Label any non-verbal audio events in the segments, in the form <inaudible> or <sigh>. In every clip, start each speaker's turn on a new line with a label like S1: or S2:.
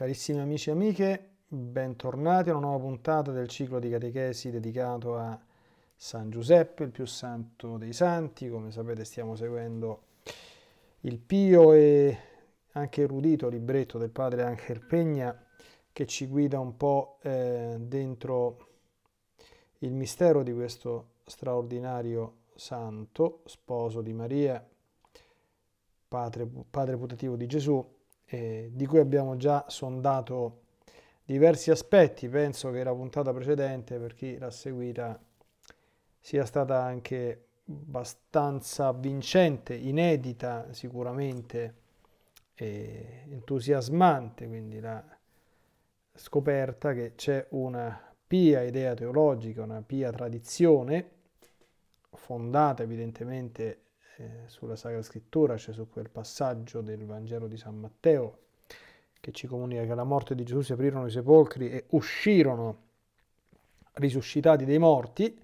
S1: Carissimi amici e amiche, bentornati a una nuova puntata del ciclo di catechesi dedicato a San Giuseppe, il più santo dei santi. Come sapete stiamo seguendo il pio e anche erudito libretto del padre Angel Pegna che ci guida un po' eh, dentro il mistero di questo straordinario santo, sposo di Maria, padre, padre putativo di Gesù eh, di cui abbiamo già sondato diversi aspetti. Penso che la puntata precedente, per chi l'ha seguita, sia stata anche abbastanza vincente, inedita sicuramente, e entusiasmante, quindi la scoperta che c'è una pia idea teologica, una pia tradizione, fondata evidentemente eh, sulla Sacra Scrittura, cioè su quel passaggio del Vangelo di San Matteo che ci comunica che alla morte di Gesù si aprirono i sepolcri e uscirono risuscitati dei morti,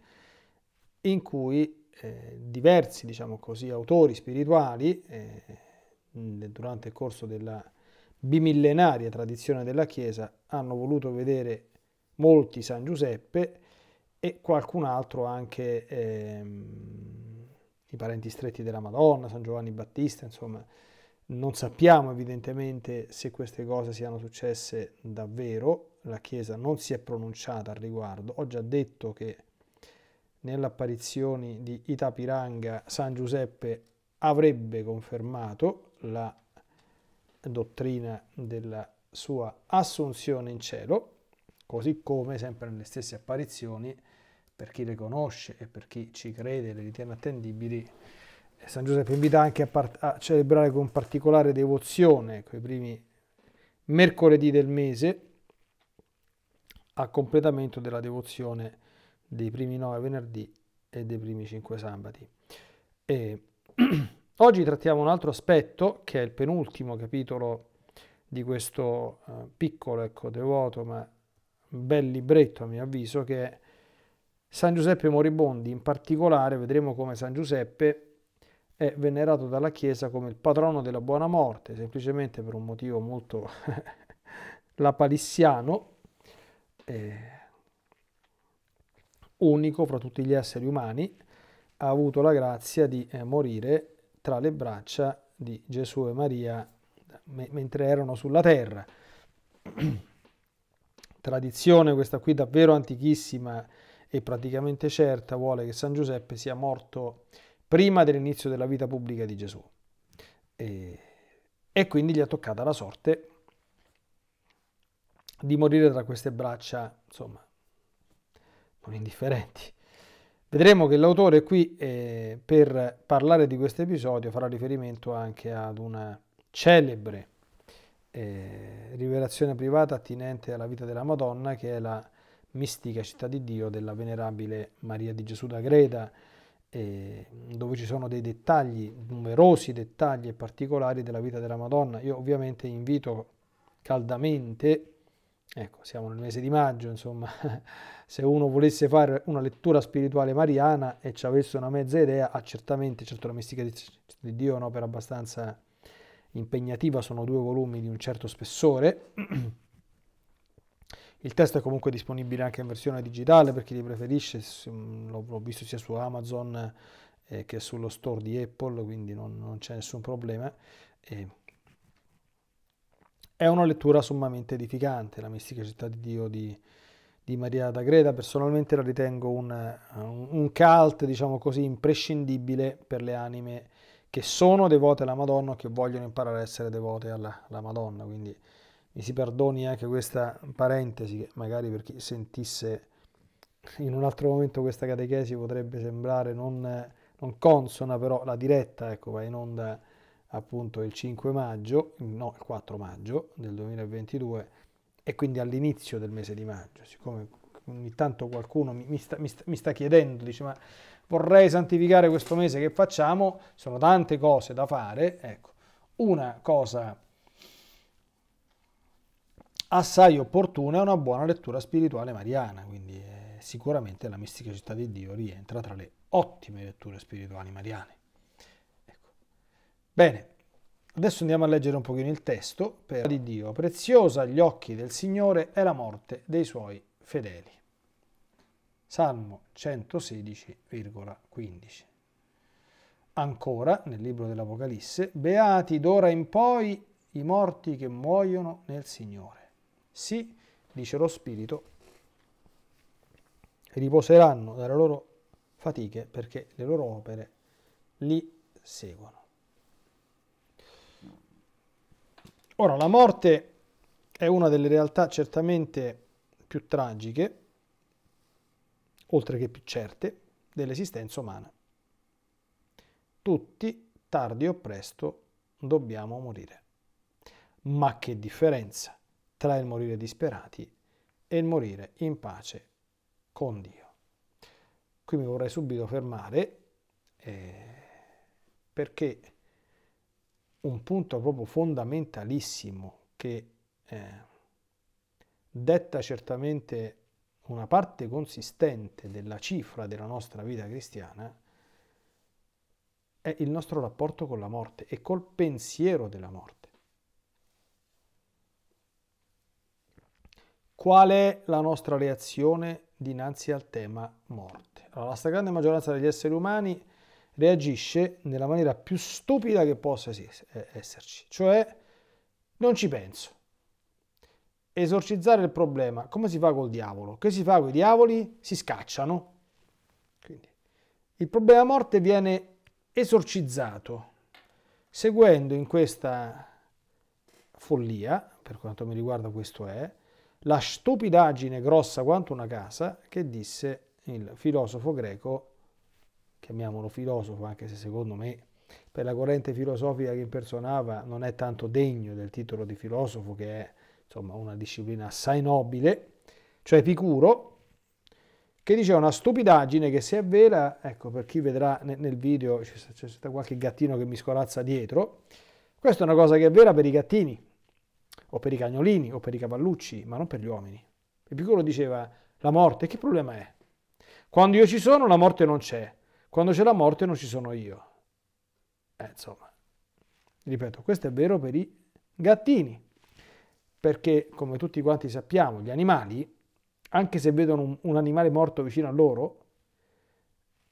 S1: in cui eh, diversi, diciamo così, autori spirituali, eh, durante il corso della bimillenaria tradizione della Chiesa, hanno voluto vedere molti San Giuseppe e qualcun altro anche... Ehm, i parenti stretti della Madonna, San Giovanni Battista, insomma, non sappiamo evidentemente se queste cose siano successe davvero, la Chiesa non si è pronunciata al riguardo. Ho già detto che nelle apparizioni di Itapiranga San Giuseppe avrebbe confermato la dottrina della sua assunzione in cielo, così come sempre nelle stesse apparizioni per chi le conosce e per chi ci crede e le ritiene attendibili, eh, San Giuseppe invita anche a, a celebrare con particolare devozione quei primi mercoledì del mese a completamento della devozione dei primi nove venerdì e dei primi cinque sabati. E <clears throat> oggi trattiamo un altro aspetto che è il penultimo capitolo di questo eh, piccolo, ecco, devoto ma bel libretto a mio avviso che è San Giuseppe Moribondi, in particolare, vedremo come San Giuseppe è venerato dalla Chiesa come il patrono della buona morte, semplicemente per un motivo molto <laughs> lapalissiano, eh, unico fra tutti gli esseri umani, ha avuto la grazia di eh, morire tra le braccia di Gesù e Maria me mentre erano sulla terra. <clears throat> Tradizione questa qui davvero antichissima, è praticamente certa, vuole che San Giuseppe sia morto prima dell'inizio della vita pubblica di Gesù. E, e quindi gli ha toccata la sorte di morire tra queste braccia, insomma, non indifferenti. Vedremo che l'autore qui, eh, per parlare di questo episodio, farà riferimento anche ad una celebre eh, rivelazione privata attinente alla vita della Madonna, che è la mistica città di Dio della venerabile Maria di Gesù da Greta, eh, dove ci sono dei dettagli, numerosi dettagli e particolari della vita della Madonna. Io ovviamente invito caldamente, ecco, siamo nel mese di maggio, insomma, <laughs> se uno volesse fare una lettura spirituale mariana e ci avesse una mezza idea, ha certamente, certo la mistica di Dio è un'opera abbastanza impegnativa, sono due volumi di un certo spessore, <clears throat> Il testo è comunque disponibile anche in versione digitale per chi li preferisce, mm, l'ho visto sia su Amazon eh, che sullo store di Apple, quindi non, non c'è nessun problema. Eh, è una lettura sommamente edificante, la mistica città di Dio di, di Maria da Greta. Personalmente la ritengo un, un cult, diciamo così, imprescindibile per le anime che sono devote alla Madonna o che vogliono imparare a essere devote alla, alla Madonna. Quindi mi si perdoni anche questa parentesi che magari per chi sentisse in un altro momento questa catechesi potrebbe sembrare non, non consona, però la diretta ecco, va in onda appunto il 5 maggio, no, il 4 maggio del 2022 e quindi all'inizio del mese di maggio, siccome ogni tanto qualcuno mi, mi, sta, mi, sta, mi sta chiedendo, dice ma vorrei santificare questo mese che facciamo, sono tante cose da fare, ecco, una cosa assai opportuna è una buona lettura spirituale mariana, quindi eh, sicuramente la mistica città di Dio rientra tra le ottime letture spirituali mariane. Ecco. Bene, adesso andiamo a leggere un pochino il testo. Per di Dio, preziosa agli occhi del Signore è la morte dei suoi fedeli. Salmo 116,15. Ancora, nel libro dell'Apocalisse, beati d'ora in poi i morti che muoiono nel Signore sì, dice lo spirito, riposeranno dalle loro fatiche perché le loro opere li seguono. Ora, la morte è una delle realtà certamente più tragiche, oltre che più certe, dell'esistenza umana. Tutti, tardi o presto, dobbiamo morire. Ma che differenza! tra il morire disperati e il morire in pace con Dio. Qui mi vorrei subito fermare eh, perché un punto proprio fondamentalissimo che eh, detta certamente una parte consistente della cifra della nostra vita cristiana è il nostro rapporto con la morte e col pensiero della morte. Qual è la nostra reazione dinanzi al tema morte? Allora, la stragrande maggioranza degli esseri umani reagisce nella maniera più stupida che possa esserci, cioè non ci penso. Esorcizzare il problema, come si fa col diavolo? Che si fa con i diavoli? Si scacciano. Quindi, il problema morte viene esorcizzato seguendo in questa follia, per quanto mi riguarda questo è, la stupidaggine grossa quanto una casa che disse il filosofo greco, chiamiamolo filosofo anche se secondo me per la corrente filosofica che impersonava non è tanto degno del titolo di filosofo che è insomma una disciplina assai nobile, cioè Epicuro, che dice una stupidaggine che se è vera, ecco per chi vedrà nel video c'è, c'è qualche gattino che mi scorazza dietro, questa è una cosa che è vera per i gattini, o per i cagnolini o per i cavallucci, ma non per gli uomini. Epicuro diceva la morte, che problema è? Quando io ci sono la morte non c'è, quando c'è la morte non ci sono io. Eh, insomma, ripeto, questo è vero per i gattini, perché come tutti quanti sappiamo, gli animali, anche se vedono un, un animale morto vicino a loro,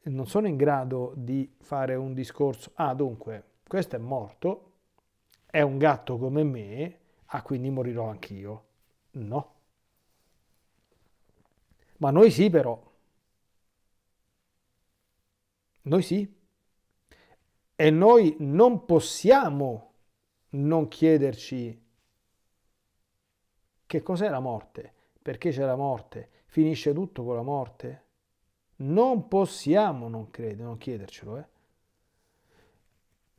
S1: non sono in grado di fare un discorso, ah dunque, questo è morto, è un gatto come me, ah quindi morirò anch'io. No. Ma noi sì però. Noi sì. E noi non possiamo non chiederci che cos'è la morte, perché c'è la morte, finisce tutto con la morte. Non possiamo non, credere, non chiedercelo, eh?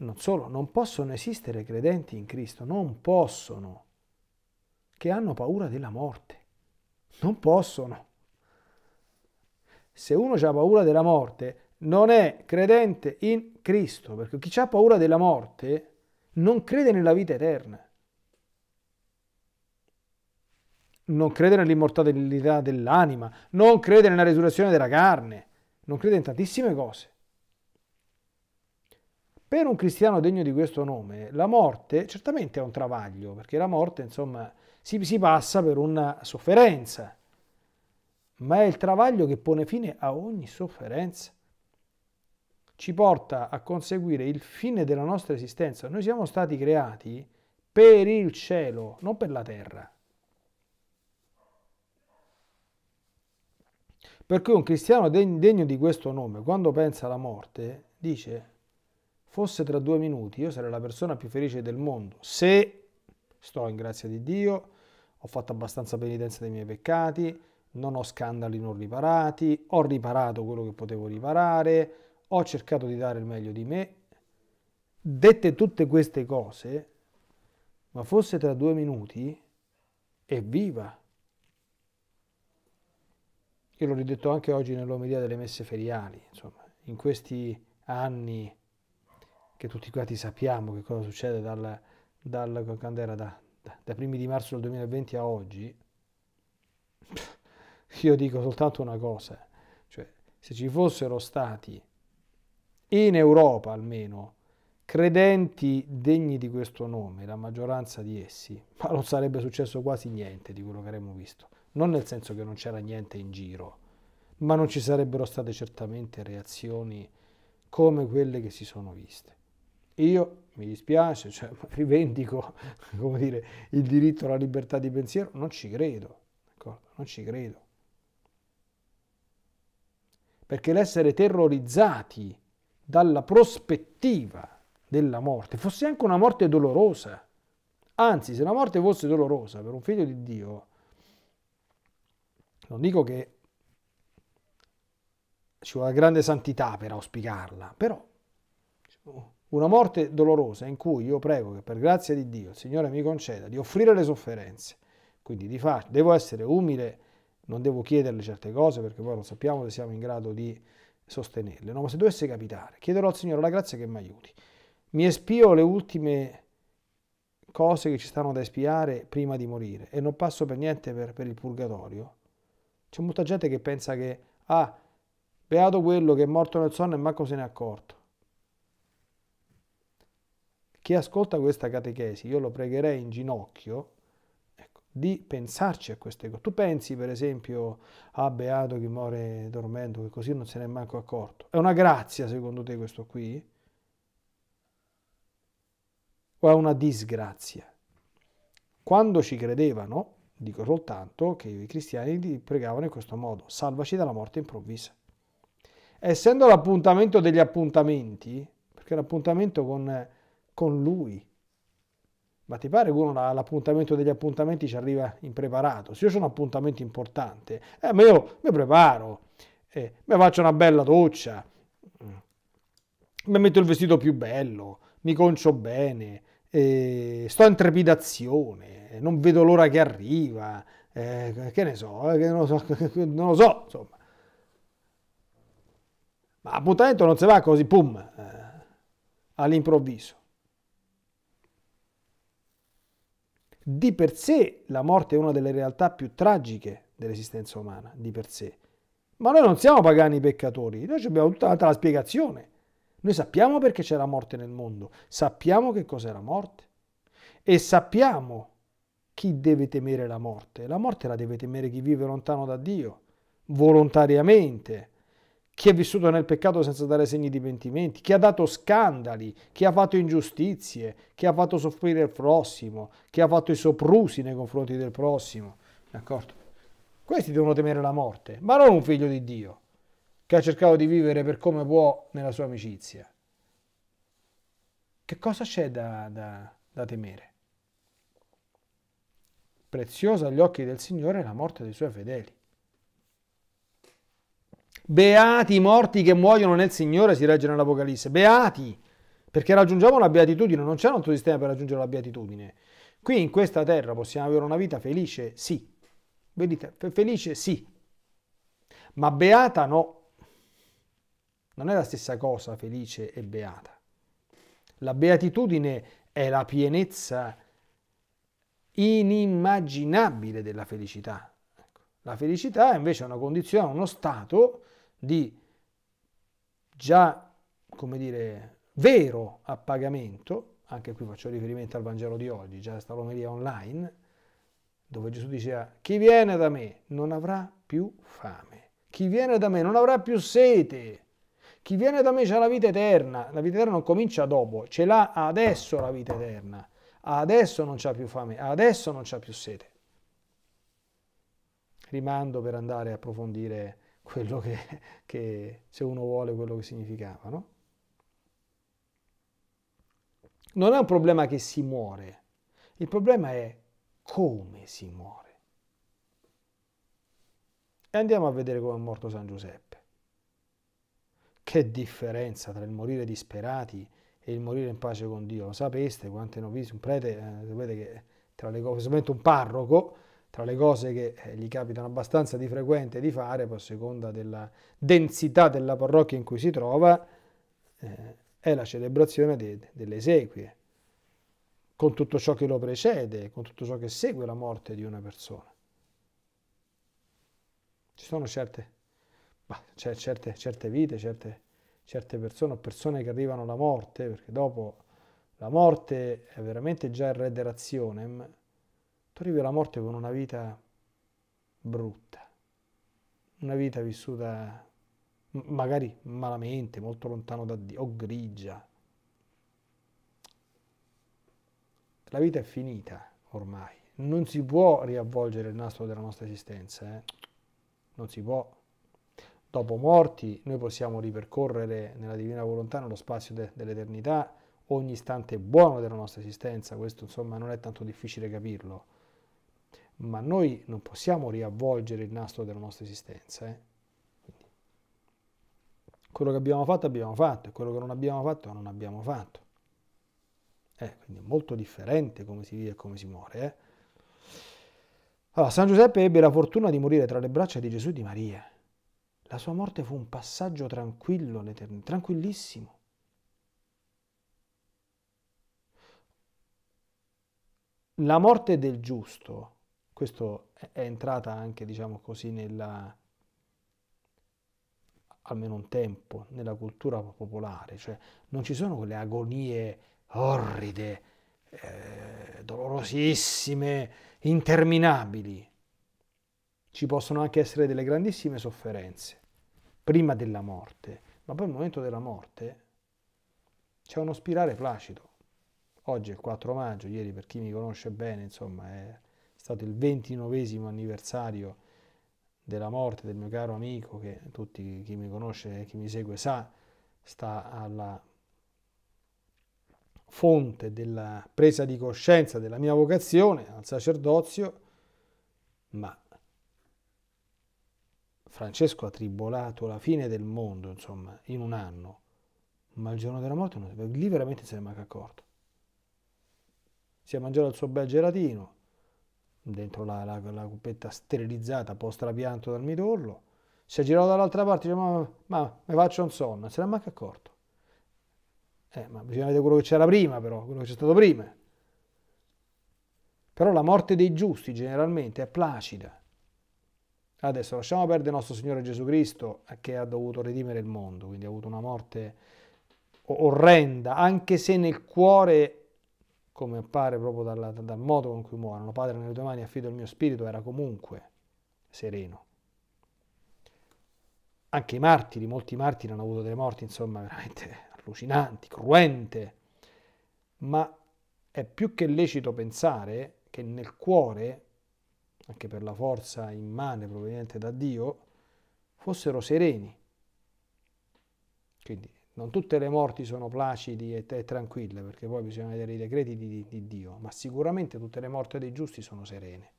S1: non solo, non possono esistere credenti in Cristo, non possono, che hanno paura della morte. Non possono. Se uno ha paura della morte, non è credente in Cristo, perché chi ha paura della morte non crede nella vita eterna. Non crede nell'immortalità dell'anima, non crede nella resurrezione della carne, non crede in tantissime cose. Per un cristiano degno di questo nome, la morte certamente è un travaglio, perché la morte, insomma, si, si passa per una sofferenza, ma è il travaglio che pone fine a ogni sofferenza. Ci porta a conseguire il fine della nostra esistenza. Noi siamo stati creati per il cielo, non per la terra. Per cui un cristiano degno di questo nome, quando pensa alla morte, dice fosse tra due minuti, io sarei la persona più felice del mondo. Se sto in grazia di Dio, ho fatto abbastanza penitenza dei miei peccati, non ho scandali non riparati, ho riparato quello che potevo riparare, ho cercato di dare il meglio di me. Dette tutte queste cose, ma fosse tra due minuti, evviva! Io l'ho ridetto anche oggi nell'omelia delle messe feriali, insomma, in questi anni che tutti quanti sappiamo che cosa succede dal, dal era da, da, dai primi di marzo del 2020 a oggi, io dico soltanto una cosa, cioè se ci fossero stati in Europa almeno credenti degni di questo nome, la maggioranza di essi, ma non sarebbe successo quasi niente di quello che avremmo visto, non nel senso che non c'era niente in giro, ma non ci sarebbero state certamente reazioni come quelle che si sono viste. Io mi dispiace, cioè, <laughs> rivendico dire, il diritto alla libertà di pensiero, non ci credo, non ci credo. Perché l'essere terrorizzati dalla prospettiva della morte, fosse anche una morte dolorosa, anzi se la morte fosse dolorosa per un figlio di Dio, non dico che ci vuole grande santità per auspicarla, però diciamo, una morte dolorosa in cui io prego che per grazia di Dio il Signore mi conceda di offrire le sofferenze. Quindi di fatto devo essere umile, non devo chiederle certe cose perché poi non sappiamo se siamo in grado di sostenerle. No, ma se dovesse capitare, chiederò al Signore la grazia che mi aiuti. Mi espio le ultime cose che ci stanno da espiare prima di morire e non passo per niente per, per il purgatorio. C'è molta gente che pensa che, ah, beato quello che è morto nel sonno e manco se n'è accorto. Chi ascolta questa catechesi, io lo pregherei in ginocchio ecco, di pensarci a queste cose. Tu pensi, per esempio, a ah, Beato che muore dormendo, che così non se ne è manco accorto. È una grazia, secondo te, questo qui? O è una disgrazia? Quando ci credevano, dico soltanto che i cristiani pregavano in questo modo, salvaci dalla morte improvvisa. Essendo l'appuntamento degli appuntamenti, perché l'appuntamento con con lui. Ma ti pare che uno all'appuntamento degli appuntamenti ci arriva impreparato? Se io sono un appuntamento importante, eh, ma io mi preparo, eh, mi faccio una bella doccia, mm, mi metto il vestito più bello, mi concio bene, eh, sto in trepidazione, non vedo l'ora che arriva, eh, che ne so, eh, che non lo so, <laughs> non lo so, insomma. Ma appuntamento non si va così, pum, eh, all'improvviso. Di per sé la morte è una delle realtà più tragiche dell'esistenza umana, di per sé. Ma noi non siamo pagani peccatori, noi abbiamo tutta un'altra spiegazione. Noi sappiamo perché c'è la morte nel mondo, sappiamo che cos'è la morte e sappiamo chi deve temere la morte. La morte la deve temere chi vive lontano da Dio, volontariamente, chi è vissuto nel peccato senza dare segni di pentimenti, chi ha dato scandali, chi ha fatto ingiustizie, chi ha fatto soffrire il prossimo, chi ha fatto i soprusi nei confronti del prossimo. D'accordo? Questi devono temere la morte, ma non un figlio di Dio che ha cercato di vivere per come può nella sua amicizia. Che cosa c'è da, da, da temere? Preziosa agli occhi del Signore è la morte dei suoi fedeli. Beati i morti che muoiono nel Signore, si legge nell'Apocalisse. Beati, perché raggiungiamo la beatitudine, non c'è un altro sistema per raggiungere la beatitudine. Qui in questa terra possiamo avere una vita felice? Sì. Felice? Sì. Ma beata no. Non è la stessa cosa felice e beata. La beatitudine è la pienezza inimmaginabile della felicità. Ecco, la felicità invece è una condizione, uno stato di già, come dire, vero appagamento, anche qui faccio riferimento al Vangelo di oggi, già sta Romeria online, dove Gesù diceva, chi viene da me non avrà più fame, chi viene da me non avrà più sete, chi viene da me ha la vita eterna, la vita eterna non comincia dopo, ce l'ha adesso la vita eterna, adesso non c'ha più fame, adesso non c'ha più sete. Rimando per andare a approfondire quello che, <laughs> che se uno vuole quello che significava, no? Non è un problema che si muore, il problema è come si muore. E andiamo a vedere come è morto San Giuseppe. Che differenza tra il morire disperati e il morire in pace con Dio. Lo sapeste quante ne ho visto, un prete, eh, sapete che tra le cose, un parroco, tra le cose che eh, gli capitano abbastanza di frequente di fare, poi a seconda della densità della parrocchia in cui si trova, eh, è la celebrazione de, delle esequie, con tutto ciò che lo precede, con tutto ciò che segue la morte di una persona. Ci sono certe, bah, cioè, certe, certe vite, certe, certe persone, o persone che arrivano alla morte, perché dopo la morte è veramente già il rederazione tu arrivi alla morte con una vita brutta, una vita vissuta magari malamente, molto lontano da Dio, o grigia. La vita è finita ormai, non si può riavvolgere il nastro della nostra esistenza, eh? non si può. Dopo morti noi possiamo ripercorrere nella divina volontà, nello spazio de- dell'eternità, ogni istante buono della nostra esistenza, questo insomma non è tanto difficile capirlo ma noi non possiamo riavvolgere il nastro della nostra esistenza. Eh? Quello che abbiamo fatto abbiamo fatto e quello che non abbiamo fatto non abbiamo fatto. Eh, quindi è molto differente come si vive e come si muore. Eh? Allora, San Giuseppe ebbe la fortuna di morire tra le braccia di Gesù e di Maria. La sua morte fu un passaggio tranquillo, tranquillissimo. La morte del giusto questo è entrata anche, diciamo così, nella, almeno un tempo, nella cultura popolare, cioè non ci sono quelle agonie orride, eh, dolorosissime, interminabili. Ci possono anche essere delle grandissime sofferenze prima della morte, ma poi al momento della morte c'è uno spirare placido. Oggi è il 4 maggio, ieri per chi mi conosce bene, insomma, è stato il ventinovesimo anniversario della morte del mio caro amico, che tutti chi mi conosce e chi mi segue sa, sta alla fonte della presa di coscienza della mia vocazione al sacerdozio, ma Francesco ha tribolato la fine del mondo, insomma, in un anno, ma il giorno della morte non, lì veramente se ne è mai accorto. Si è mangiato il suo bel gelatino, dentro la, la, la coppetta sterilizzata post trapianto dal midollo, si è girato dall'altra parte, dice ma, ma mi faccio un sonno, non se l'è manco accorto. Eh, ma bisogna vedere quello che c'era prima però, quello che c'è stato prima. Però la morte dei giusti generalmente è placida. Adesso lasciamo perdere il nostro Signore Gesù Cristo eh, che ha dovuto redimere il mondo, quindi ha avuto una morte orrenda, anche se nel cuore come appare proprio dalla, dal modo con cui muoiono. Padre, nelle tue mani affido il mio spirito, era comunque sereno. Anche i martiri, molti martiri hanno avuto delle morti, insomma, veramente allucinanti, cruente, ma è più che lecito pensare che nel cuore, anche per la forza immane proveniente da Dio, fossero sereni. Quindi non tutte le morti sono placidi e, e tranquille, perché poi bisogna vedere i decreti di, di Dio, ma sicuramente tutte le morti dei giusti sono serene.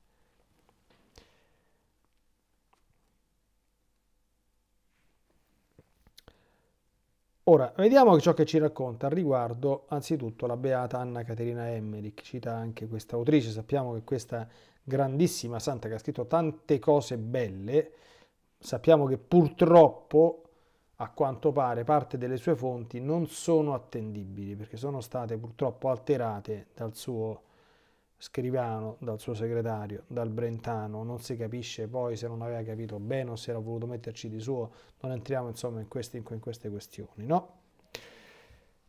S1: Ora, vediamo ciò che ci racconta al riguardo anzitutto la beata Anna Caterina Emmerich, cita anche questa autrice, sappiamo che questa grandissima santa che ha scritto tante cose belle, sappiamo che purtroppo a quanto pare parte delle sue fonti non sono attendibili perché sono state purtroppo alterate dal suo scrivano, dal suo segretario, dal Brentano, non si capisce poi se non aveva capito bene o se era voluto metterci di suo, non entriamo insomma in queste, in queste questioni, no?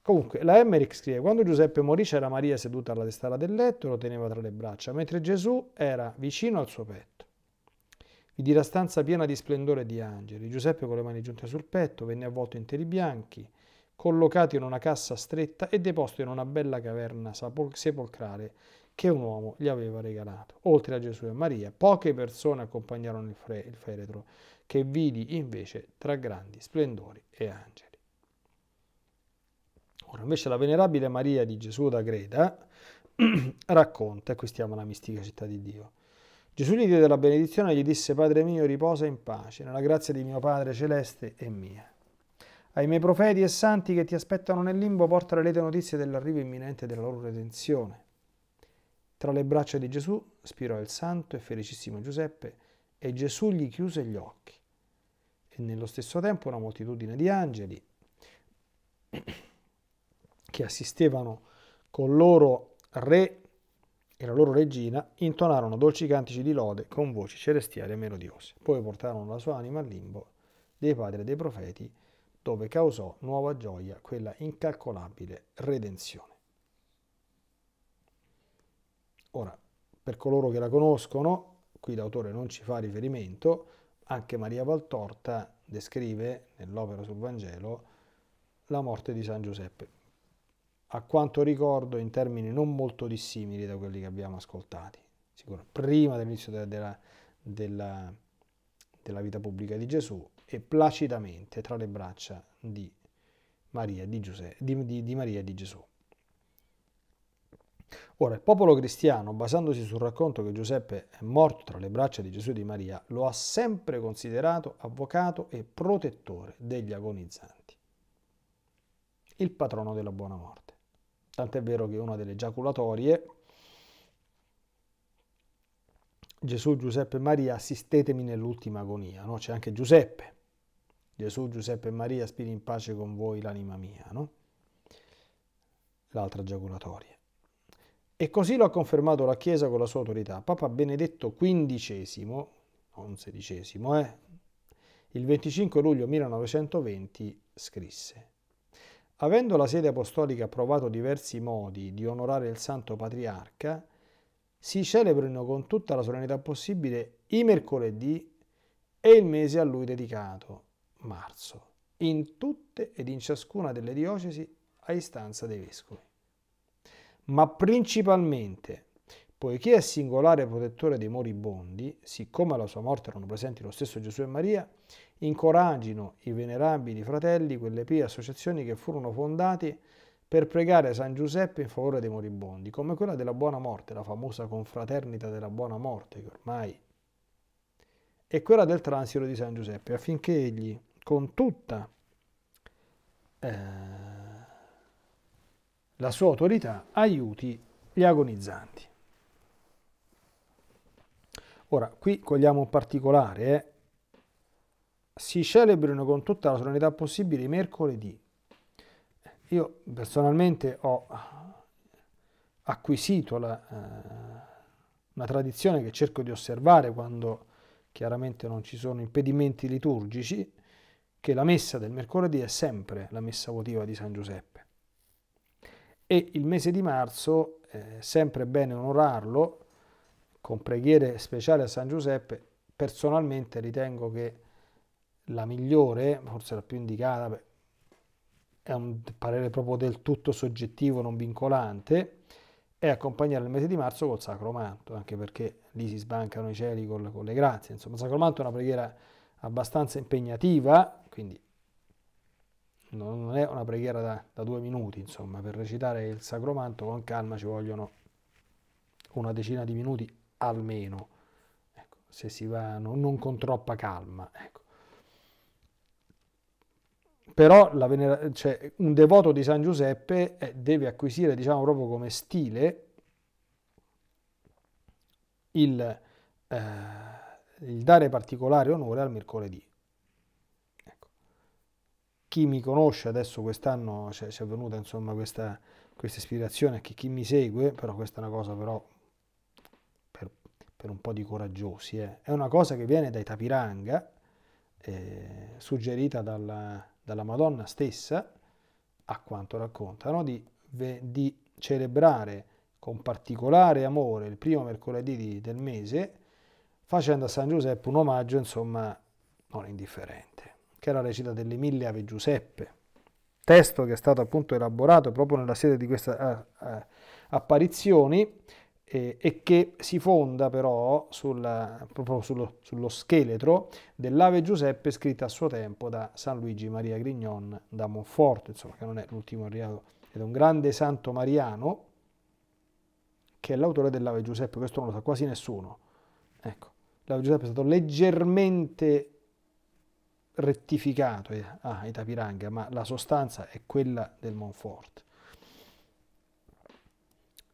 S1: Comunque, la Emmerich scrive, quando Giuseppe morì c'era Maria seduta alla testa del letto, lo teneva tra le braccia, mentre Gesù era vicino al suo petto. Vidi la stanza piena di splendore di angeli. Giuseppe con le mani giunte sul petto venne avvolto in teli bianchi, collocato in una cassa stretta e deposto in una bella caverna sepolcrale che un uomo gli aveva regalato. Oltre a Gesù e Maria, poche persone accompagnarono il, fre- il feretro, che vidi invece tra grandi splendori e angeli. Ora invece la venerabile Maria di Gesù da Greda <clears throat> racconta, e qui stiamo alla mistica città di Dio, Gesù gli diede la benedizione e gli disse, Padre mio, riposa in pace, nella grazia di mio Padre celeste e mia. Ai miei profeti e santi che ti aspettano nel limbo, porta le lete notizie dell'arrivo imminente della loro redenzione. Tra le braccia di Gesù spirò il santo e felicissimo Giuseppe e Gesù gli chiuse gli occhi. E nello stesso tempo una moltitudine di angeli che assistevano con loro re e la loro regina intonarono dolci cantici di lode con voci celestiali e melodiose. Poi portarono la sua anima al limbo dei padri e dei profeti, dove causò nuova gioia quella incalcolabile redenzione. Ora, per coloro che la conoscono, qui l'autore non ci fa riferimento, anche Maria Valtorta descrive nell'opera sul Vangelo la morte di San Giuseppe a quanto ricordo in termini non molto dissimili da quelli che abbiamo ascoltati, sicuro, prima dell'inizio della, della, della, della vita pubblica di Gesù e placidamente tra le braccia di Maria, di, Giuseppe, di, di, di Maria e di Gesù. Ora, il popolo cristiano, basandosi sul racconto che Giuseppe è morto tra le braccia di Gesù e di Maria, lo ha sempre considerato avvocato e protettore degli agonizzanti, il patrono della buona morte. Tant'è vero che una delle giaculatorie, Gesù, Giuseppe e Maria, assistetemi nell'ultima agonia, no? C'è anche Giuseppe. Gesù, Giuseppe e Maria, spiri in pace con voi l'anima mia, no? L'altra giaculatoria. E così lo ha confermato la Chiesa con la sua autorità. Papa Benedetto XV, non XVI, eh, il 25 luglio 1920 scrisse Avendo la sede apostolica provato diversi modi di onorare il Santo Patriarca, si celebrano con tutta la solennità possibile i mercoledì e il mese a lui dedicato, marzo, in tutte ed in ciascuna delle diocesi a istanza dei vescovi. Ma principalmente Poiché è singolare protettore dei moribondi, siccome alla sua morte erano presenti lo stesso Gesù e Maria, incoraggino i venerabili fratelli, quelle pie associazioni che furono fondate per pregare San Giuseppe in favore dei moribondi, come quella della buona morte, la famosa confraternita della buona morte, che ormai e quella del transito di San Giuseppe, affinché egli, con tutta eh, la sua autorità, aiuti gli agonizzanti. Ora, qui cogliamo un particolare, eh? si celebrano con tutta la solennità possibile i mercoledì. Io personalmente ho acquisito la, eh, una tradizione che cerco di osservare quando chiaramente non ci sono impedimenti liturgici, che la messa del mercoledì è sempre la messa votiva di San Giuseppe. E il mese di marzo è eh, sempre bene onorarlo con preghiere speciali a San Giuseppe, personalmente ritengo che la migliore, forse la più indicata, beh, è un parere proprio del tutto soggettivo, non vincolante, è accompagnare il mese di marzo col Sacro Manto, anche perché lì si sbancano i cieli con, con le grazie. Insomma, il Sacro Manto è una preghiera abbastanza impegnativa, quindi non è una preghiera da, da, due minuti, insomma, per recitare il Sacro Manto con calma ci vogliono una decina di minuti almeno, ecco, se si va no, non con troppa calma. Ecco. Però venera, cioè, un devoto di San Giuseppe eh, deve acquisire, diciamo proprio come stile, il, eh, il dare particolare onore al mercoledì ecco. chi mi conosce adesso quest'anno cioè, ci è venuta insomma questa, questa ispirazione a chi, chi mi segue, però questa è una cosa però per un po' di coraggiosi, eh. è una cosa che viene dai Tapiranga, eh, suggerita dalla, dalla, Madonna stessa, a quanto raccontano, di, di celebrare con particolare amore il primo mercoledì di, del mese, facendo a San Giuseppe un omaggio, insomma, non indifferente, che era la recita delle mille Ave Giuseppe, testo che è stato appunto elaborato proprio nella sede di queste eh, eh, apparizioni, eh, e che si fonda però sul, proprio sullo, sullo, scheletro dell'Ave Giuseppe scritta a suo tempo da San Luigi Maria Grignon da Monforte, insomma che non è l'ultimo arrivato, ed è un grande santo mariano che è l'autore dell'Ave Giuseppe, questo non lo sa quasi nessuno. Ecco, l'Ave Giuseppe è stato leggermente rettificato eh, ai ah, Tapiranga, ma la sostanza è quella del Monforte.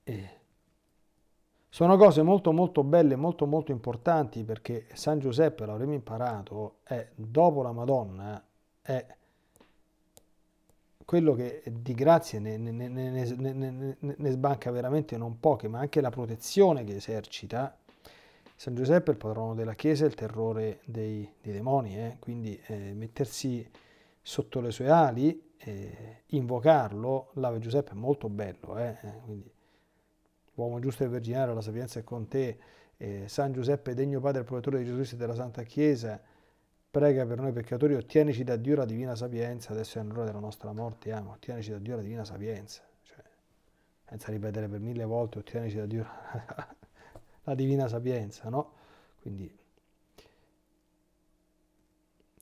S1: E sono cose molto molto belle, molto molto importanti perché San Giuseppe, l'avremo imparato, è dopo la Madonna, è quello che di grazie ne, ne, ne, ne, sbanca veramente non poche, ma anche la protezione che esercita. San Giuseppe è il patrono della Chiesa e il terrore dei, dei demoni, eh? quindi eh, mettersi sotto le sue ali, eh, invocarlo, l'Ave Giuseppe è molto bello, eh, eh, quindi Uomo giusto e virginale, la sapienza è con te. Eh, San Giuseppe, degno Padre, e protettore di Gesù Cristo e della Santa Chiesa, prega per noi peccatori, ottienici da Dio la divina sapienza, adesso è l'ora della nostra morte, amo, ottienici da Dio la divina sapienza. Cioè, senza ripetere per mille volte, ottienici da Dio la, <laughs> la divina sapienza, no? Quindi,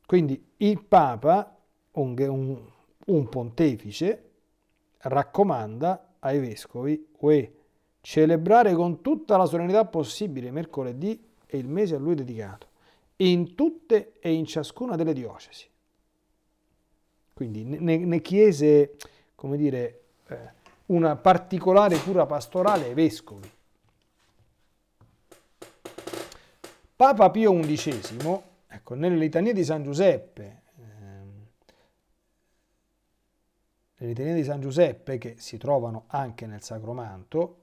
S1: quindi il Papa, un, un, un pontefice, raccomanda ai vescovi, uè, celebrare con tutta la solennità possibile mercoledì e il mese a lui dedicato, in tutte e in ciascuna delle diocesi. Quindi ne, ne chiese, come dire, eh, una particolare cura pastorale ai vescovi. Papa Pio XI, ecco, nelle litanie di San Giuseppe, ehm, le di San Giuseppe che si trovano anche nel Sacromanto,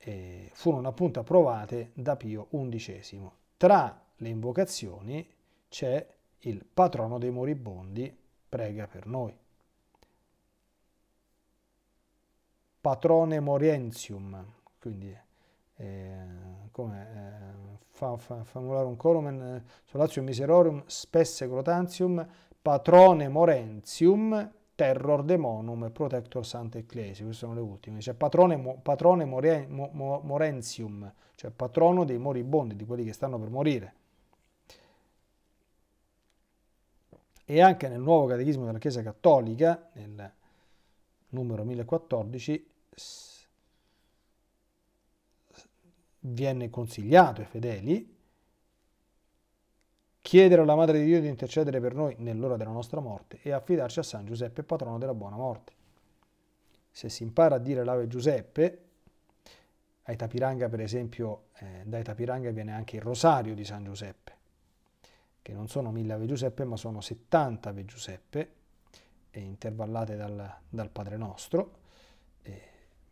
S1: eh, furono appunto approvate da Pio XI. Tra le invocazioni c'è il patrono dei moribondi, prega per noi. Patrone morientium, quindi eh, come eh, fa, fa, formulare un columen, eh, solatium miserorum, spesse glotantium, patrone morentium, terror demonum protector sante ecclesi, queste sono le ultime, cioè patrone, patrone more, mo, mo, cioè patrono dei moribondi, di quelli che stanno per morire. E anche nel nuovo catechismo della Chiesa Cattolica, nel numero 1014, viene consigliato ai fedeli chiedere alla Madre di Dio di intercedere per noi nell'ora della nostra morte e affidarci a San Giuseppe, patrono della buona morte. Se si impara a dire l'Ave Giuseppe, ai Tapiranga per esempio, eh, dai Tapiranga viene anche il rosario di San Giuseppe, che non sono mille Ave Giuseppe ma sono 70 Ave Giuseppe, intervallate dal, dal, Padre Nostro, eh,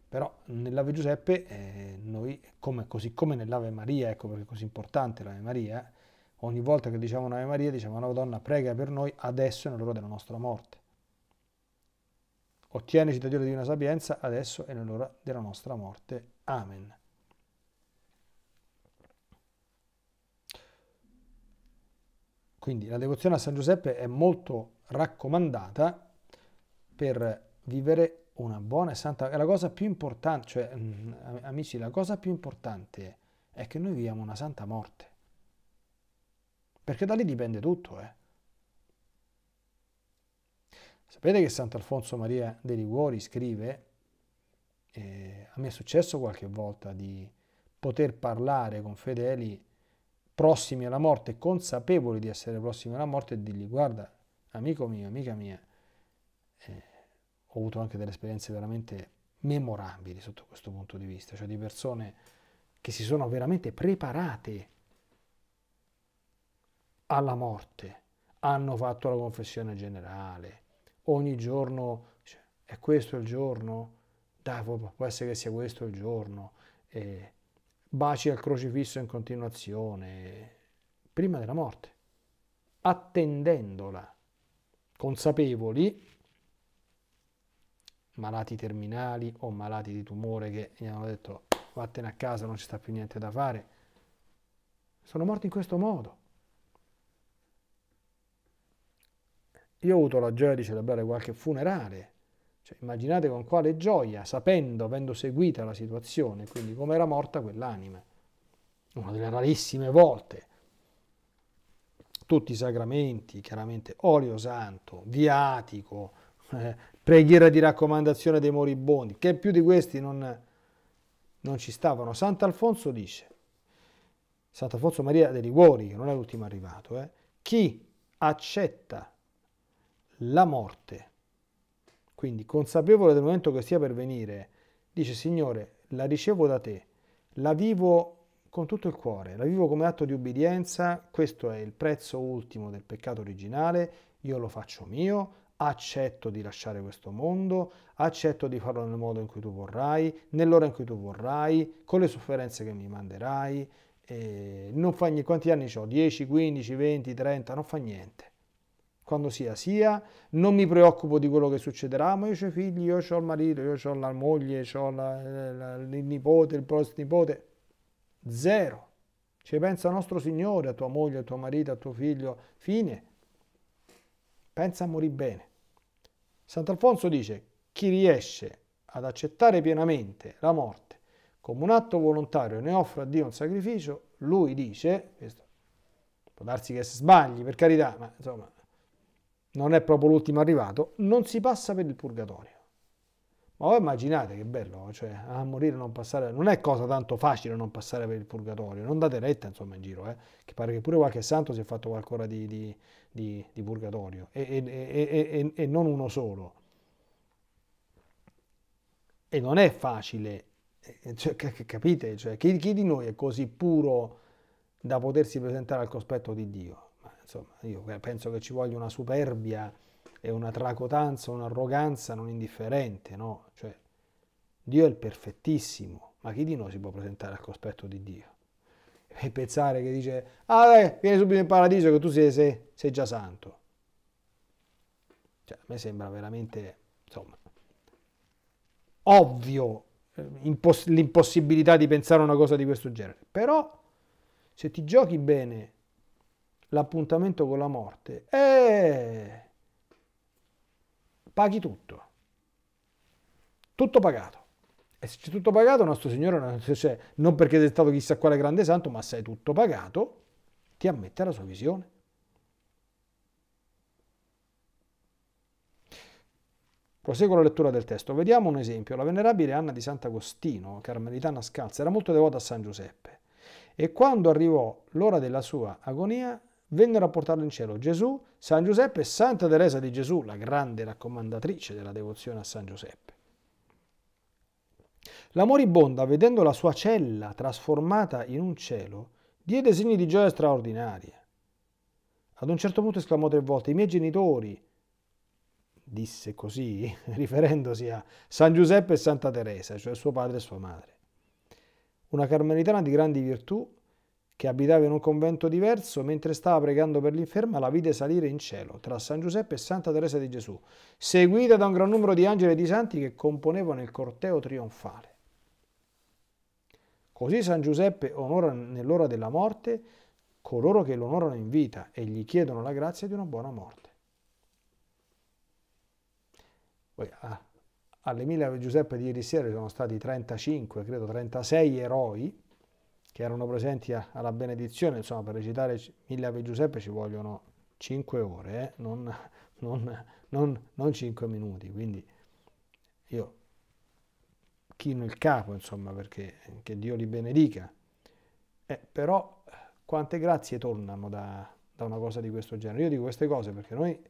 S1: però nell'Ave Giuseppe eh, noi, come, così come nell'Ave Maria, ecco perché è così importante l'Ave Maria, Ogni volta che diciamo Ave Maria, diciamo una donna, prega per noi adesso e nell'ora della nostra morte. Ottienici da Dio la sapienza adesso e nell'ora della nostra morte. Amen. Quindi la devozione a San Giuseppe è molto raccomandata per vivere una buona e santa... È la cosa più importante, cioè, mm, amici, la cosa più importante è che noi viviamo una santa morte perché da lì dipende tutto. Eh. Sapete che Sant'Alfonso Maria dei Liguori scrive, eh, a me è successo qualche volta di poter parlare con fedeli prossimi alla morte, consapevoli di essere prossimi alla morte e dirgli guarda, amico mio, amica mia, eh, ho avuto anche delle esperienze veramente memorabili sotto questo punto di vista, cioè di persone che si sono veramente preparate alla morte, hanno fatto la confessione generale, ogni giorno cioè, è questo il giorno, dai, può, può, essere che sia questo il giorno, eh, baci al crocifisso in continuazione, prima della morte, attendendola, consapevoli, malati terminali o malati di tumore che gli hanno detto vattene a casa, non ci sta più niente da fare, sono morti in questo modo Io ho avuto la gioia di celebrare qualche funerale, cioè, immaginate con quale gioia, sapendo, avendo seguita la situazione, quindi come era morta quell'anima. Una delle rarissime volte. Tutti i sacramenti, chiaramente olio santo, viatico, eh, preghiera di raccomandazione dei moribondi, che più di questi non, non ci stavano. Sant'Alfonso dice, Sant'Alfonso Maria dei Liguori, che non è l'ultimo arrivato, eh, chi accetta la morte. Quindi consapevole del momento che stia per venire, dice Signore, la ricevo da te, la vivo con tutto il cuore, la vivo come atto di ubbidienza, questo è il prezzo ultimo del peccato originale, io lo faccio mio, accetto di lasciare questo mondo, accetto di farlo nel modo in cui tu vorrai, nell'ora in cui tu vorrai, con le sofferenze che mi manderai, non fa niente, quanti anni ho? 10, 15, 20, 30, non fa niente quando sia sia, non mi preoccupo di quello che succederà, ma io ho i figli, io ho il marito, io ho la moglie, ho la, la, il nipote, il prossimo nipote, zero. Ci pensa nostro Signore, a tua moglie, a tuo marito, a tuo figlio, fine. Pensa a morire bene. Sant'Alfonso dice, chi riesce ad accettare pienamente la morte come un atto volontario e ne offre a Dio un sacrificio, lui dice, questo, può darsi che sbagli per carità, ma insomma non è proprio l'ultimo arrivato, non si passa per il purgatorio. Ma voi immaginate che bello, cioè a morire non passare, non è cosa tanto facile non passare per il purgatorio, non date retta insomma in giro, eh? che pare che pure qualche santo si è fatto qualcosa di, di, di, di purgatorio e, e, e, e non uno solo. E non è facile eh, cioè, capite? Cioè, chi, chi, di noi è così puro da potersi presentare al cospetto di Dio? Insomma, io penso che ci voglia una superbia e una tracotanza, un'arroganza non indifferente, no? Cioè, Dio è il perfettissimo, ma chi di noi si può presentare al cospetto di Dio? E pensare che dice, ah beh, vieni subito in paradiso che tu sei, sei, sei già santo. Cioè, a me sembra veramente, insomma, ovvio eh, l'impossibilità di pensare una cosa di questo genere. Però, se ti giochi bene l'appuntamento con la morte e paghi tutto. Tutto pagato. E se c'è tutto pagato, nostro Signore, non, cioè, non perché sei stato chissà quale grande santo, ma se sei tutto pagato, ti ammette la sua visione. Proseguo la lettura del testo. Vediamo un esempio. La venerabile Anna di Sant'Agostino, carmelitana scalza, era molto devota a San Giuseppe e quando arrivò l'ora della sua agonia vennero a portarlo in cielo Gesù, San Giuseppe e Santa Teresa di Gesù, la grande raccomandatrice della devozione a San Giuseppe. La moribonda, vedendo la sua cella trasformata in un cielo, diede segni di gioia straordinaria. Ad un certo punto esclamò tre volte, i miei genitori, disse così, <laughs> riferendosi a San Giuseppe e Santa Teresa, cioè suo padre e sua madre. Una carmelitana di grandi virtù che abitava in un convento diverso, mentre stava pregando per l'inferma, la vide salire in cielo tra San Giuseppe e Santa Teresa di Gesù, seguita da un gran numero di angeli e di santi che componevano il corteo trionfale. Così San Giuseppe onora nell'ora della morte coloro che lo onorano in vita e gli chiedono la grazia di una buona morte. Poi, ah, alle mila Giuseppe di ieri sera ci sono stati 35, credo 36 eroi che erano presenti a, alla benedizione, insomma per recitare mille Ave Giuseppe ci vogliono 5 ore, eh? non, non, non, non 5 minuti, quindi io chino il capo, insomma, perché che Dio li benedica. Eh, però quante grazie tornano da, da, una cosa di questo genere? Io dico queste cose perché noi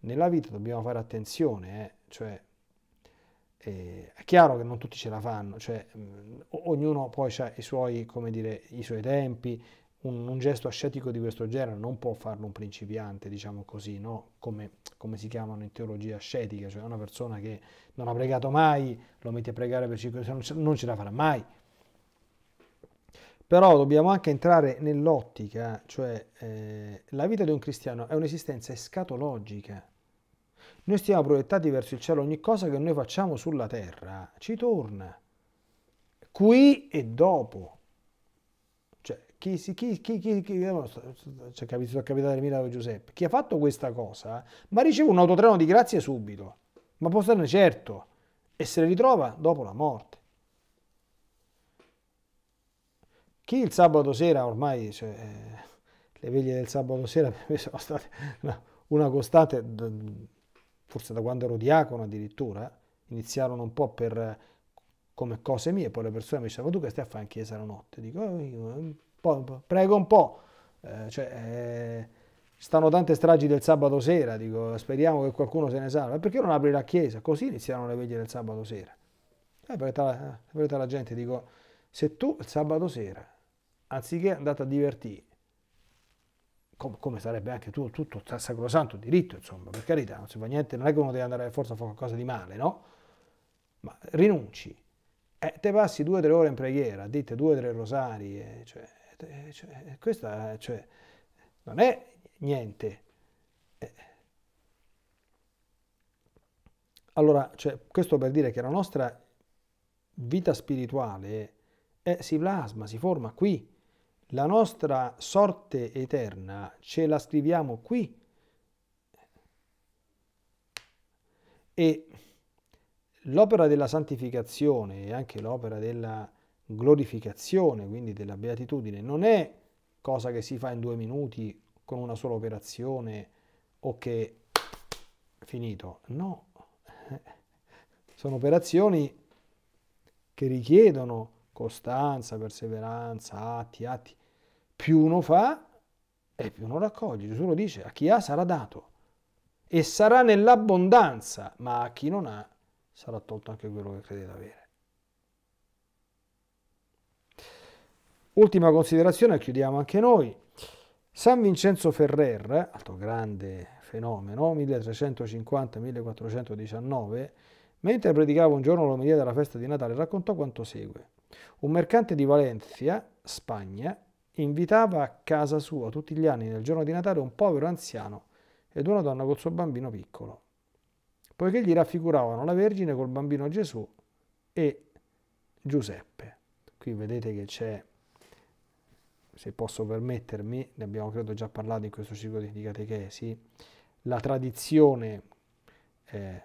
S1: nella vita dobbiamo fare attenzione, eh? cioè eh, è chiaro che non tutti ce la fanno, cioè, mh, mm, ognuno poi ha i suoi, dire, i suoi tempi, un, un, gesto ascetico di questo genere non può farlo un principiante, diciamo così, no? come, come, si chiamano in teologia ascetica, cioè una persona che non ha pregato mai, lo mette a pregare per 5 minuti, non, non ce la farà mai. Però dobbiamo anche entrare nell'ottica, cioè eh, la vita di un cristiano è un'esistenza escatologica, noi stiamo proiettati verso il cielo, ogni cosa che noi facciamo sulla terra ci torna, qui e dopo. Cioè, chi, chi, chi, chi, chi cioè, capito, a capitare Milano Giuseppe, chi ha fatto questa cosa, ma riceve un autotreno di grazia subito, ma può starne certo, e se le ritrova dopo la morte. Chi il sabato sera, ormai cioè, eh, le veglie del sabato sera <laughs> sono state no, una costante forse da quando ero diacono addirittura, iniziarono un po' per, come cose mie, poi le persone mi dicevano tu che stai a fare in chiesa la notte? Dico, oh, eh, un prego un po', eh, cioè, eh, stanno tante stragi del sabato sera, dico, speriamo che qualcuno se ne salva, perché non apri la chiesa? Così iniziarono le veglie del sabato sera. E eh, per la, gente dico, se tu il sabato sera, anziché andate a divertire, com come sarebbe anche tu, tutto sacrosanto diritto, insomma, per carità, non si fa niente, non è che uno deve andare forza a fare qualcosa di male, no? Ma rinunci, eh, te passi due o tre ore in preghiera, dite due o tre rosari, eh, cioè, eh, cioè, questa cioè, non è niente. Eh. Allora, cioè, questo per dire che la nostra vita spirituale si plasma, si forma qui, la nostra sorte eterna ce la scriviamo qui e l'opera della santificazione e anche l'opera della glorificazione, quindi della beatitudine, non è cosa che si fa in due minuti con una sola operazione o che è finito. No, <laughs> sono operazioni che richiedono costanza, perseveranza, atti, atti, più uno fa e più uno raccoglie. Gesù lo dice, a chi ha sarà dato e sarà nell'abbondanza, ma a chi non ha sarà tolto anche quello che crede di avere. Ultima considerazione, chiudiamo anche noi. San Vincenzo Ferrer, altro grande fenomeno, 1350-1419, mentre predicava un giorno l'omelia della festa di Natale, raccontò quanto segue. Un mercante di Valencia, Spagna, invitava a casa sua tutti gli anni nel giorno di Natale un povero anziano ed una donna col suo bambino piccolo, poiché gli raffiguravano la Vergine col bambino Gesù e Giuseppe. Qui vedete che c'è, se posso permettermi, ne abbiamo credo già parlato in questo ciclo di catechesi, la tradizione eh,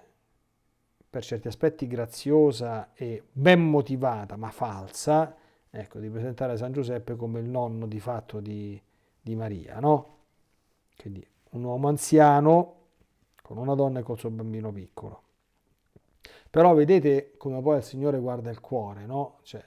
S1: per certi aspetti graziosa e ben motivata ma falsa ecco, di presentare San Giuseppe come il nonno di fatto di, di Maria, no? Quindi un uomo anziano con una donna e col suo bambino piccolo. Però vedete come poi il Signore guarda il cuore, no? Cioè,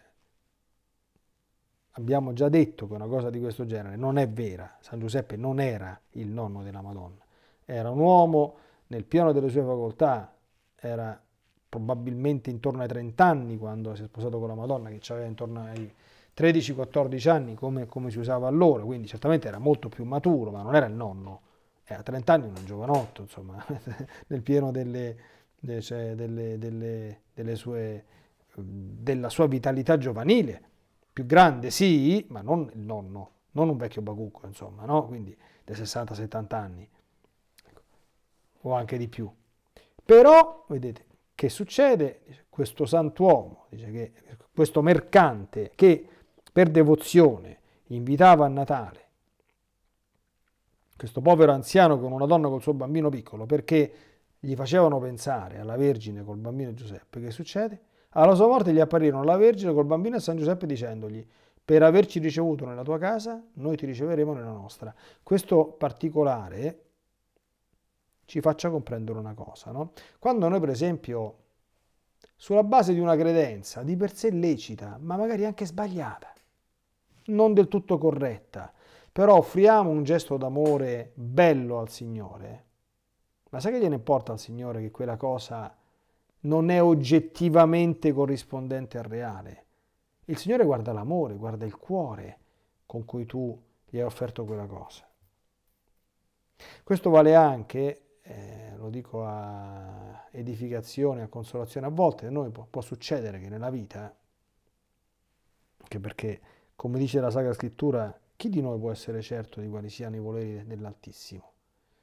S1: abbiamo già detto che una cosa di questo genere non è vera. San Giuseppe non era il nonno della Madonna, era un uomo nel pieno delle sue facoltà, era probabilmente intorno ai 30 anni quando si è sposato con la Madonna, che aveva intorno ai 13-14 anni come, come, si usava allora, quindi certamente era molto più maturo, ma non era il nonno, eh, era a 30 anni un giovanotto, insomma, <laughs> nel pieno delle, cioè, delle, delle, delle sue, della sua vitalità giovanile, più grande sì, ma non il nonno, non un vecchio bagucco, insomma, no? quindi dei 60-70 anni, ecco. o anche di più. Però, vedete, che succede? Questo santuomo, dice che, questo mercante che per devozione invitava a Natale questo povero anziano con una donna col suo bambino piccolo perché gli facevano pensare alla Vergine col bambino Giuseppe. Che succede? Alla sua morte gli apparirono la Vergine col bambino e San Giuseppe dicendogli per averci ricevuto nella tua casa, noi ti riceveremo nella nostra. Questo particolare ci faccia comprendere una cosa. No? Quando noi, per esempio, sulla base di una credenza di per sé lecita, ma magari anche sbagliata, non del tutto corretta, però offriamo un gesto d'amore bello al Signore, ma sai che gliene importa al Signore che quella cosa non è oggettivamente corrispondente al reale? Il Signore guarda l'amore, guarda il cuore con cui tu gli hai offerto quella cosa. Questo vale anche eh, lo dico a edificazione, a consolazione, a volte a noi può, può succedere che nella vita, anche perché come dice la Sacra Scrittura, chi di noi può essere certo di quali siano i voleri dell'Altissimo?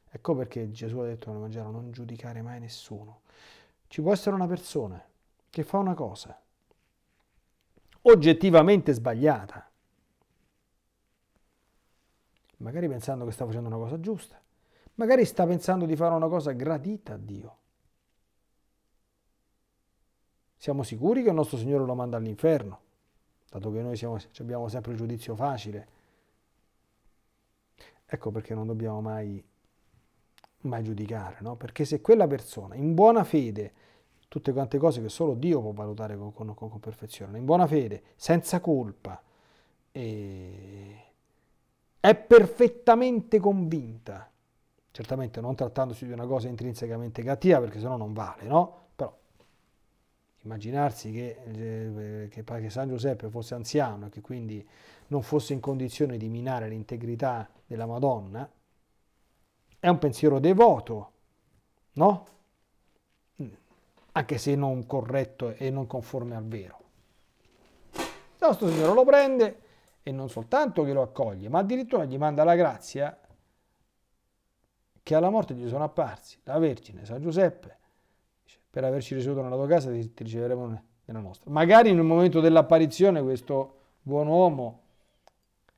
S1: Ecco perché Gesù ha detto nel Vangelo non giudicare mai nessuno. Ci può essere una persona che fa una cosa oggettivamente sbagliata, magari pensando che sta facendo una cosa giusta, Magari sta pensando di fare una cosa gradita a Dio. Siamo sicuri che il nostro Signore lo manda all'inferno, dato che noi siamo, abbiamo sempre il giudizio facile. Ecco perché non dobbiamo mai, mai giudicare, no? Perché se quella persona, in buona fede, tutte quante cose che solo Dio può valutare con, con, con perfezione, in buona fede, senza colpa, è perfettamente convinta certamente non trattandosi di una cosa intrinsecamente cattiva perché sennò non vale, no? Però immaginarsi che, eh, che, che San Giuseppe fosse anziano e che quindi non fosse in condizione di minare l'integrità della Madonna è un pensiero devoto, no? Mm. Anche se non corretto e non conforme al vero. Il nostro Signore lo prende e non soltanto che lo accoglie, ma addirittura gli manda la grazia che alla morte gli sono apparsi la Vergine, San Giuseppe, per averci ricevuto nella tua casa ti, ti riceveremo nella nostra. Magari nel momento dell'apparizione questo buon uomo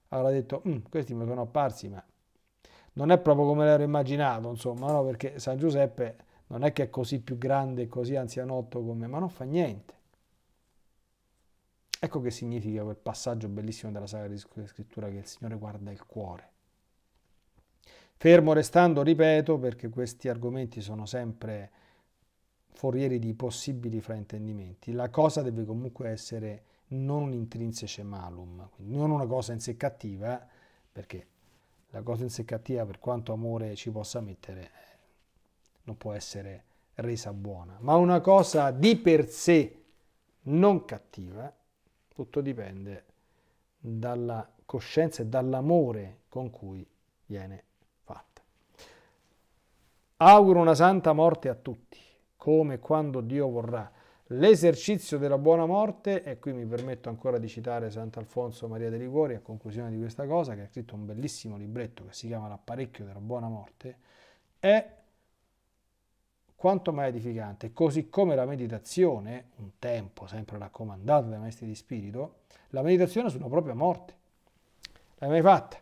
S1: avrà detto, mm, questi mi sono apparsi, ma non è proprio come l'ero immaginato, insomma, no? perché San Giuseppe non è che è così più grande e così anzianotto come, me, ma non fa niente. Ecco che significa quel passaggio bellissimo della Sacra Scrittura che il Signore guarda il cuore. Fermo restando, ripeto, perché questi argomenti sono sempre forieri di possibili fraintendimenti, la cosa deve comunque essere non un intrinsece malum, non una cosa in sé cattiva, perché la cosa in sé cattiva, per quanto amore ci possa mettere, non può essere resa buona, ma una cosa di per sé non cattiva, tutto dipende dalla coscienza e dall'amore con cui viene Auguro una santa morte a tutti, come e quando Dio vorrà. L'esercizio della buona morte, e qui mi permetto ancora di citare Sant'Alfonso Maria dei Liguori a conclusione di questa cosa, che ha scritto un bellissimo libretto che si chiama L'apparecchio della buona morte, è quanto mai edificante, così come la meditazione, un tempo sempre raccomandata dai maestri di spirito, la meditazione sulla propria morte. L'hai mai fatta?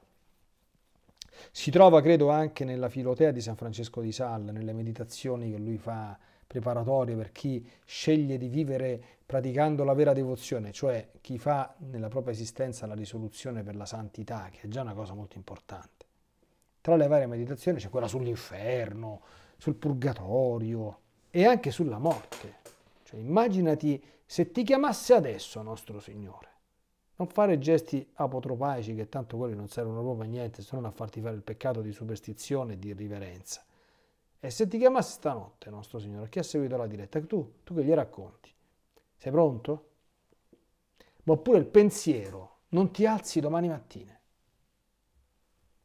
S1: Si trova, credo, anche nella filotea di San Francesco di Salla, nelle meditazioni che lui fa preparatorie per chi sceglie di vivere praticando la vera devozione, cioè chi fa nella propria esistenza la risoluzione per la santità, che è già una cosa molto importante. Tra le varie meditazioni c'è quella sull'inferno, sul purgatorio e anche sulla morte. Cioè, immaginati se ti chiamasse adesso nostro Signore non fare gesti apotropaici, che tanto quelli non servono proprio a niente, se non a farti fare il peccato di superstizione e di irriverenza. E se ti chiamassi stanotte, nostro Signore, chi ha seguito la diretta? Tu, tu che gli racconti. Sei pronto? Ma oppure il pensiero, non ti alzi domani mattina.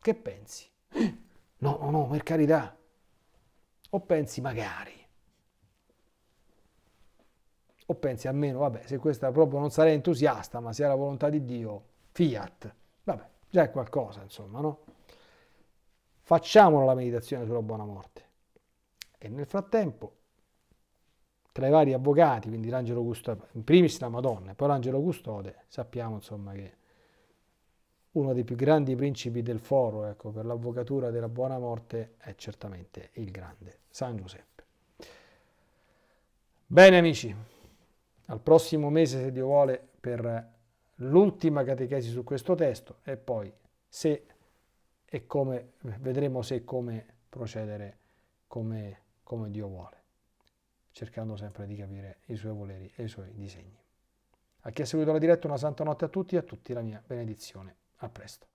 S1: Che pensi? <gasps> No, no, no, per carità. O pensi magari. O pensi almeno, vabbè, se questa proprio non sarei entusiasta, ma se è la volontà di Dio, fiat. Vabbè, già è qualcosa, insomma, no? Facciamolo la meditazione sulla buona morte. E nel frattempo, tra i vari avvocati, quindi l'angelo custode, in primis la Madonna e poi l'angelo custode, sappiamo insomma che uno dei più grandi principi del foro ecco, per l'avvocatura della buona morte è certamente il grande San Giuseppe. Bene amici al prossimo mese, se Dio vuole, per l'ultima catechesi su questo testo e poi se e come vedremo se e come procedere come, come Dio vuole, cercando sempre di capire i suoi voleri e i suoi disegni. A chi ha seguito la diretta una santa notte a tutti e a tutti la mia benedizione. A presto.